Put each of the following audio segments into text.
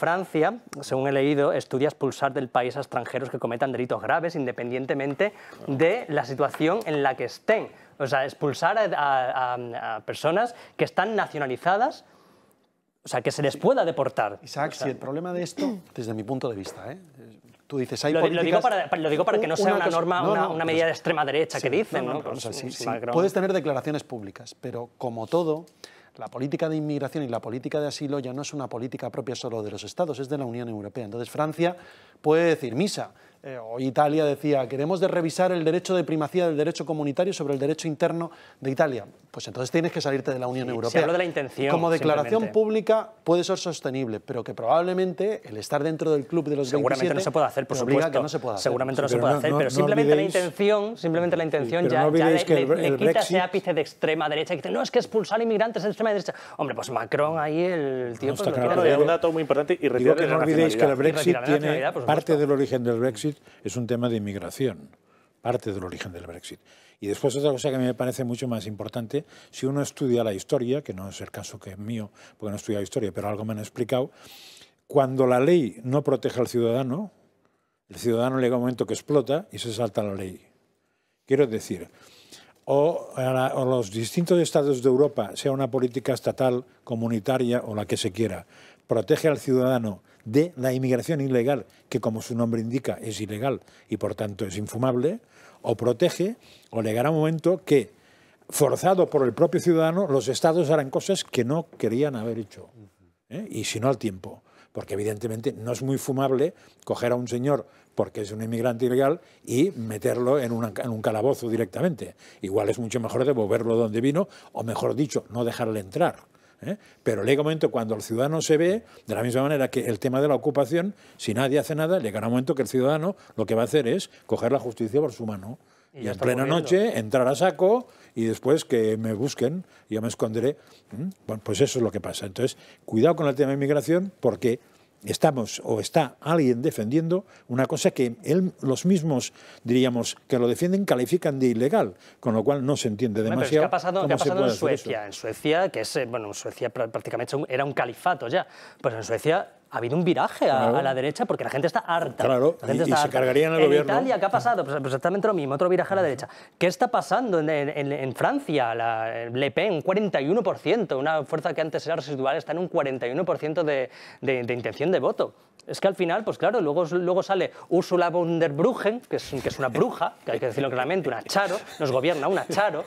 Francia, según he leído, estudia expulsar del país a extranjeros que cometan delitos graves independientemente de la situación en la que estén. O sea, expulsar a, personas que están nacionalizadas o sea, que se les pueda deportar. Isaac, si el problema de esto, desde mi punto de vista, ¿eh? tú dices, hay lo, Lo digo para, que no sea una, norma, una, medida de extrema derecha que dicen. No, pues puedes tener declaraciones públicas, pero como todo, la política de inmigración y la política de asilo ya no es una política propia solo de los estados, es de la Unión Europea. Entonces Francia puede decir misa. Eh, o Italia decía, queremos de revisar el derecho de primacía del derecho comunitario sobre el derecho interno de Italia pues entonces tienes que salirte de la Unión Europea. Se de la intención. Como declaración pública puede ser sostenible, pero que probablemente el estar dentro del club de los seguramente no se puede hacer, por supuesto. no se Seguramente no se puede hacer, pero simplemente la intención, simplemente la intención ya, le, que el, quita ese ápice de extrema derecha y dice, no, es que expulsar inmigrantes de extrema derecha. Hombre, pues Macron ahí el tío un dato muy importante y que no olvidéis que el Brexit tiene parte del origen del Brexit es un tema de inmigración parte del origen del Brexit. Y después otra cosa que a mí me parece mucho más importante, si uno estudia la historia, que no es el caso que es mío, porque no he estudiado historia, pero algo me han explicado, cuando la ley no protege al ciudadano, el ciudadano llega un momento que explota y se salta la ley. Quiero decir, o, o, los distintos estados de Europa, sea una política estatal, comunitaria o la que se quiera, protege al ciudadano de la inmigración ilegal, que como su nombre indica es ilegal y por tanto es infumable, o protege, o llegará un momento que, forzado por el propio ciudadano, los estados harán cosas que no querían haber hecho, ¿eh? y si no al tiempo. Porque evidentemente no es muy fumable coger a un señor porque es un inmigrante ilegal y meterlo en, en un calabozo directamente. Igual es mucho mejor devolverlo donde vino, o mejor dicho, no dejarle entrar. ¿eh? Pero llega un momento cuando el ciudadano se ve, de la misma manera que el tema de la ocupación, si nadie hace nada, llegará un momento que el ciudadano lo que va a hacer es coger la justicia por su mano. Y, en plena noche entrar a saco y después que me busquen, yo me esconderé. ¿Mm? Bueno, pues eso es lo que pasa. Entonces, cuidado con el tema de inmigración porque estamos o está alguien defendiendo una cosa que él, los mismos, diríamos, que lo defienden, califican de ilegal, con lo cual no se entiende demasiado. que ha pasado, ¿qué ha pasado en Suecia? En Suecia, que es, eh, bueno, Suecia prácticamente era un califato ya, pues en Suecia ha habido un viraje a, la derecha porque la gente está harta. Claro, la gente y, está harta. se cargarían al en Italia, ¿qué ha pasado? Pues, pues exactamente lo mismo, otro viraje a la derecha. ¿Qué está pasando en, Francia? La, Le Pen, un 41%, una fuerza que antes era residual, está en un 41% de, intención de voto. Es que al final, pues claro, luego, luego sale Ursula von der Bruggen, que es, que es una bruja, que hay que decirlo claramente, una charo, nos gobierna una charo,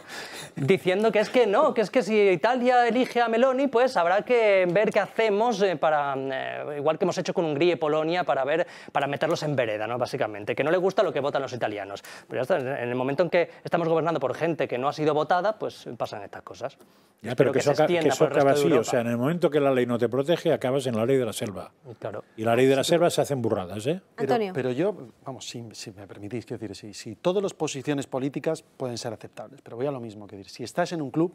diciendo que es que no, que es que si Italia elige a Meloni, pues habrá que ver qué hacemos eh, para eh, igual que hemos hecho con Hungría y Polonia para, ver, para meterlos en vereda, ¿no? básicamente, que no le gusta lo que votan los italianos. Pero ya está, en el momento en que estamos gobernando por gente que no ha sido votada, pues pasan estas cosas. Ya, pero que, eso, acaba así, o sea, en el momento que la ley no te protege, acabas en la ley de la selva. Claro. Y la ley de la selva se hacen burradas, ¿eh? Pero, Antonio. pero yo, vamos, si, me permitís, quiero decir, si, todas las posiciones políticas pueden ser aceptables, pero voy a lo mismo, que decir, si estás en un club,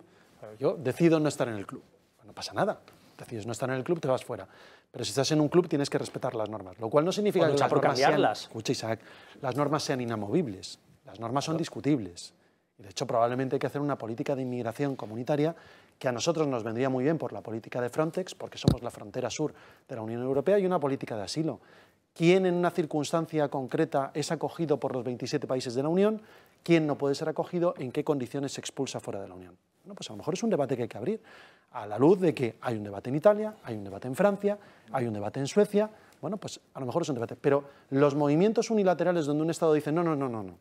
yo decido no estar en el club, no pasa nada, decides no estar en el club, te vas fuera. Pero si estás en un club tienes que respetar las normas, lo cual no significa que las normas cambiarlas. Sean, Isaac, las normas sean inamovibles, las normas son discutibles. Y de hecho probablemente hay que hacer una política de inmigración comunitaria que a nosotros nos vendría muy bien por la política de Frontex, porque somos la frontera sur de la Unión Europea, y una política de asilo. ¿Quién en una circunstancia concreta es acogido por los 27 países de la Unión? ¿Quién no puede ser acogido? ¿En qué condiciones se expulsa fuera de la Unión? Bueno, pues a lo mejor es un debate que hay que abrir a la luz de que hay un debate en Italia, hay un debate en Francia, hay un debate en Suecia. Bueno, pues a lo mejor es un debate. Pero los movimientos unilaterales donde un Estado dice, no, no, no, no, no.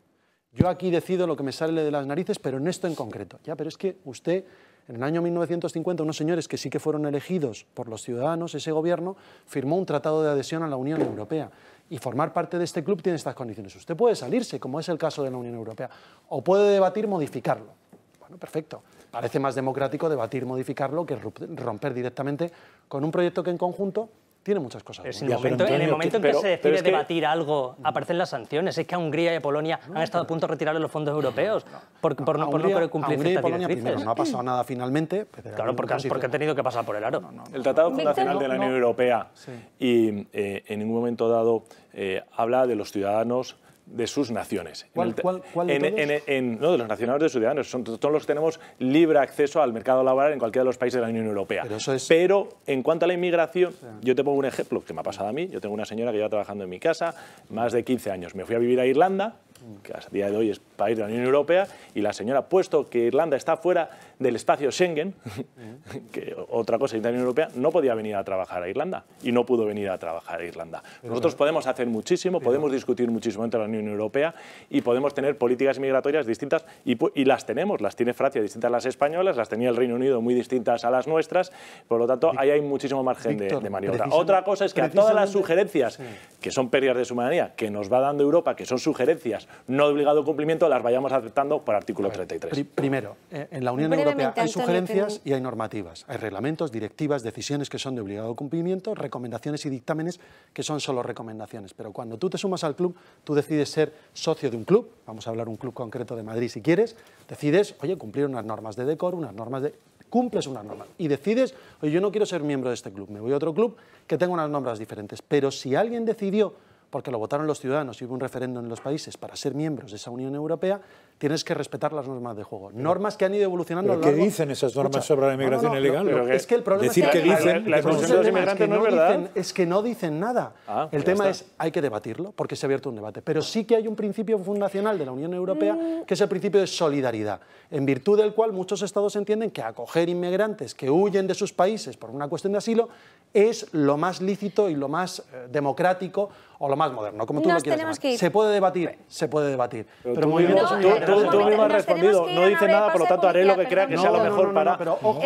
Yo aquí decido lo que me sale de las narices, pero en esto en concreto. Ya, pero es que usted, en el año 1950, unos señores que sí que fueron elegidos por los ciudadanos, ese gobierno, firmó un tratado de adhesión a la Unión Europea. Y formar parte de este club tiene estas condiciones. Usted puede salirse, como es el caso de la Unión Europea, o puede debatir modificarlo. Bueno, perfecto. Parece más democrático debatir, modificarlo, que romper directamente con un proyecto que en conjunto tiene muchas cosas. en el momento en que se decide debatir algo, aparecen las sanciones. Es que a Hungría y a Polonia han estado a punto de retirar los fondos europeos por, no, cumplir ciertas Primero, no ha pasado nada finalmente. claro, porque, han tenido que pasar por el aro. el Tratado Fundacional de la Unión Europea y eh, en ningún momento dado eh, habla de los ciudadanos de sus naciones. ¿Cuál, de en, no, de los nacionales de ciudadanos. Son, todos los que tenemos libre acceso al mercado laboral en cualquiera de los países de la Unión Europea. Pero, en cuanto a la inmigración, yo te pongo un ejemplo que me ha pasado a mí. Yo tengo una señora que lleva trabajando en mi casa más de 15 años. Me fui a vivir a Irlanda, que a día de hoy es país de la Unión Europea, y la señora, puesto que Irlanda está fuera del espacio Schengen, que otra cosa de la Unión Europea, no podía venir a trabajar a Irlanda y no pudo venir a trabajar a Irlanda. Nosotros podemos hacer muchísimo, podemos discutir muchísimo entre la Unión Europea y podemos tener políticas migratorias distintas y, las tenemos, las tiene Francia distintas a las españolas, las tenía el Reino Unido muy distintas a las nuestras, por lo tanto ahí hay muchísimo margen de, maniobra. Otra cosa es que a todas las sugerencias, que son pérdidas de su que nos va dando Europa, que son sugerencias, no obligado cumplimiento, las vayamos aceptando por artículo 33. primero, eh, en la Unión Europea hay sugerencias y hay normativas. Hay reglamentos, directivas, decisiones que son de obligado cumplimiento, recomendaciones y dictámenes que son solo recomendaciones. Pero cuando tú te sumas al club, tú decides ser socio de un club, vamos a hablar un club concreto de Madrid si quieres, decides, oye, cumplir unas normas de decor, unas normas de cumples unas normas y decides, oye, yo no quiero ser miembro de este club, me voy a otro club que tenga unas normas diferentes. Pero si alguien decidió porque lo votaron los ciudadanos y hubo un referéndum en los países para ser miembros de esa Unión Europea, tienes que respetar las normas de juego. Normas que han ido evolucionando. lo largo... ¿Qué dicen esas normas sobre la inmigración ilegal? es que el problema es que, no dicen, es que no dicen nada. Ah, pues el tema es, hay que debatirlo, porque se ha abierto un debate. Pero sí que hay un principio fundacional de la Unión Europea, mm. que es el principio de solidaridad, en virtud del cual muchos estados entienden que acoger inmigrantes que huyen de sus países por una cuestión de asilo es lo más lícito y lo más eh, democrático o lo más moderno, como tú lo quieras se puede debatir, se puede debatir. Pero, tú, tú, mismo has respondido, no dice nada, por lo tanto haré lo que crea que sea lo mejor para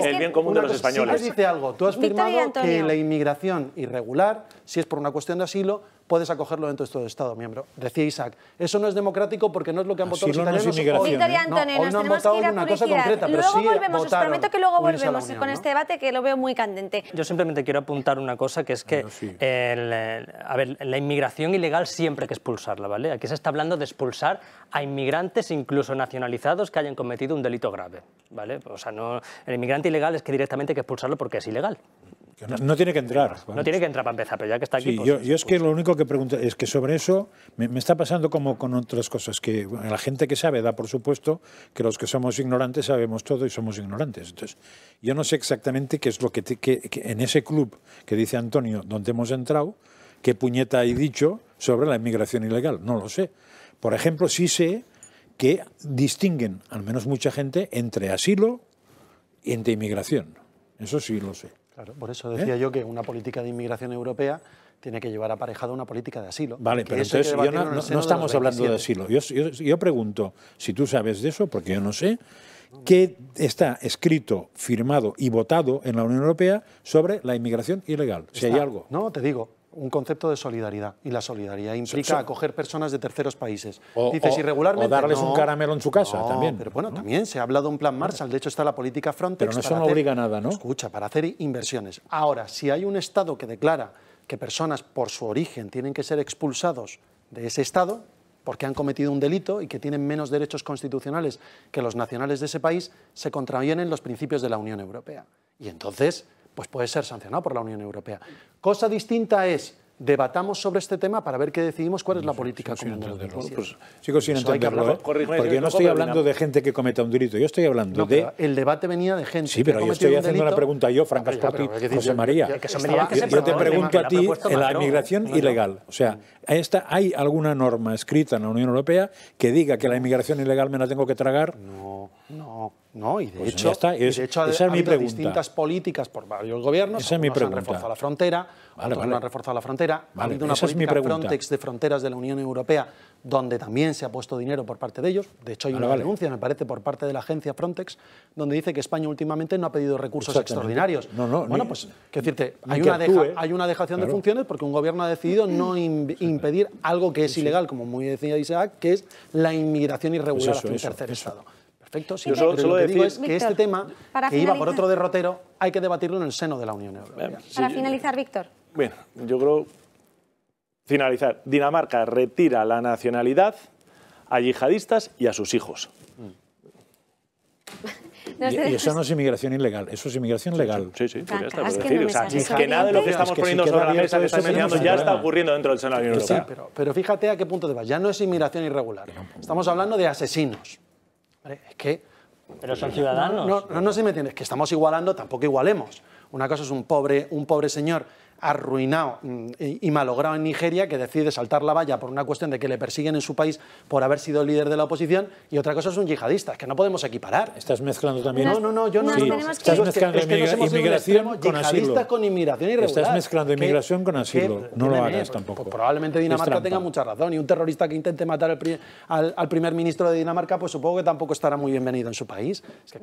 el bien común de los españoles. dice algo, tú has firmado que la inmigración irregular, si es por una cuestión de asilo, puedes acogerlo dentro de este Estado miembro. Decía Isaac, eso no es democrático porque no es lo que han votado los italianos. ¿eh? No Victoria Antonella, nos tenemos que ir una cosa concreta, pero luego volvemos, os prometo que luego volvemos con este debate que lo veo muy candente. Yo simplemente quiero apuntar una cosa que es que a ver, la inmigración inmigración ilegal siempre hay que expulsarla, ¿vale? Aquí se está hablando de expulsar a inmigrantes, incluso nacionalizados, que hayan cometido un delito grave, ¿vale? O sea, no, el inmigrante ilegal es que directamente hay que expulsarlo porque es ilegal. No, tiene que entrar. No tiene que entrar para empezar, pero ya que está aquí... Pues yo, es que lo único que pregunto es que sobre eso me, está pasando como con otras cosas, que la gente que sabe da por supuesto que los que somos ignorantes sabemos todo y somos ignorantes. Entonces, yo no sé exactamente qué es lo que, que en ese club que dice Antonio, donde hemos entrado, qué puñeta hay dicho sobre la inmigración ilegal. No lo sé. Por ejemplo, sí sé que distinguen, al menos mucha gente, entre asilo y entre inmigración. Eso sí lo sé. Claro, por eso decía ¿Eh? yo que una política de inmigración europea tiene que llevar aparejada una política de asilo. Vale, pero entonces no, estamos hablando de asilo. Yo, pregunto, si tú sabes de eso, porque yo no sé, ¿qué está escrito, firmado y votado en la Unión Europea sobre la inmigración ilegal? Si hay algo. No, te digo, un concepto de solidaridad. Y la solidaridad implica acoger personas de terceros países. O, Dices, irregularmente, darles un caramelo en su casa también. Pero bueno, también se ha hablado de un plan Marshall. De hecho, está la política Frontex. Pero no eso no obliga nada, ¿no? Escucha, para hacer inversiones. Ahora, si hay un Estado que declara que personas por su origen tienen que ser expulsados de ese Estado porque han cometido un delito y que tienen menos derechos constitucionales que los nacionales de ese país, se contravienen los principios de la Unión Europea. Y entonces pues puede ser sancionado por la Unión Europea. Cosa distinta es debatamos sobre este tema para ver qué decidimos cuál es la política común de los pues sigo sin entenderlo, ¿eh? porque yo no estoy hablando de gente que cometa un delito, yo estoy hablando de... El debate venía de gente Sí, pero yo estoy haciendo la pregunta yo, por ti, José María. yo, te pregunto a ti, en la inmigración ilegal, o sea, esta, ¿hay alguna norma escrita en la Unión Europea que diga que la inmigración ilegal me la tengo que tragar? No, no. No, y de pues hecho, ha, habido distintas políticas por varios gobiernos. Esa han reforzado la frontera, han reforzado la frontera. ha habido una política Frontex de fronteras de la Unión Europea donde también se ha puesto dinero por parte de ellos. De hecho, hay una denuncia, me parece, por parte de la agencia Frontex, donde dice que España últimamente no ha pedido recursos extraordinarios. No, no, bueno, pues, decirte, hay una, hay una dejación de funciones porque un gobierno ha decidido no impedir algo que es ilegal, como muy decía Isaac, que es la inmigración irregular pues hacia un tercer Estado yo solo, solo decir digo es que este tema, que iba por otro derrotero, hay que debatirlo en el seno de la Unión Europea. para finalizar, Víctor. Bien, yo creo. Finalizar. Dinamarca retira la nacionalidad a yihadistas y a sus hijos. y, eso no es inmigración ilegal, eso es inmigración legal. Sí, sí, ya ah, está, es que, que nada de lo que estamos poniendo sobre la mesa, que mencionando, ya está ocurriendo dentro del seno de la Unión Europea. Sí, pero, pero, fíjate a qué punto te vas. Ya no es inmigración irregular. Estamos hablando de asesinos. Es que... Pero son ciudadanos. No, no, no, me entiendes, que estamos igualando, tampoco igualemos. Una cosa es un pobre, un pobre señor arruinado mm, y malogrado en Nigeria que decide saltar la valla por una cuestión de que le persiguen en su país por haber sido líder de la oposición y otra cosa es un yihadista, que no podemos equiparar. Estás mezclando también. No, no, no, yo no. Estás mezclando inmigración con asilo. con inmigración irregular. Estás mezclando inmigración con asilo. no lo hagas pues, tampoco. Pues probablemente Dinamarca tenga mucha razón y un terrorista que intente matar al, primer ministro de Dinamarca, pues supongo que tampoco estará muy bienvenido en su país. que,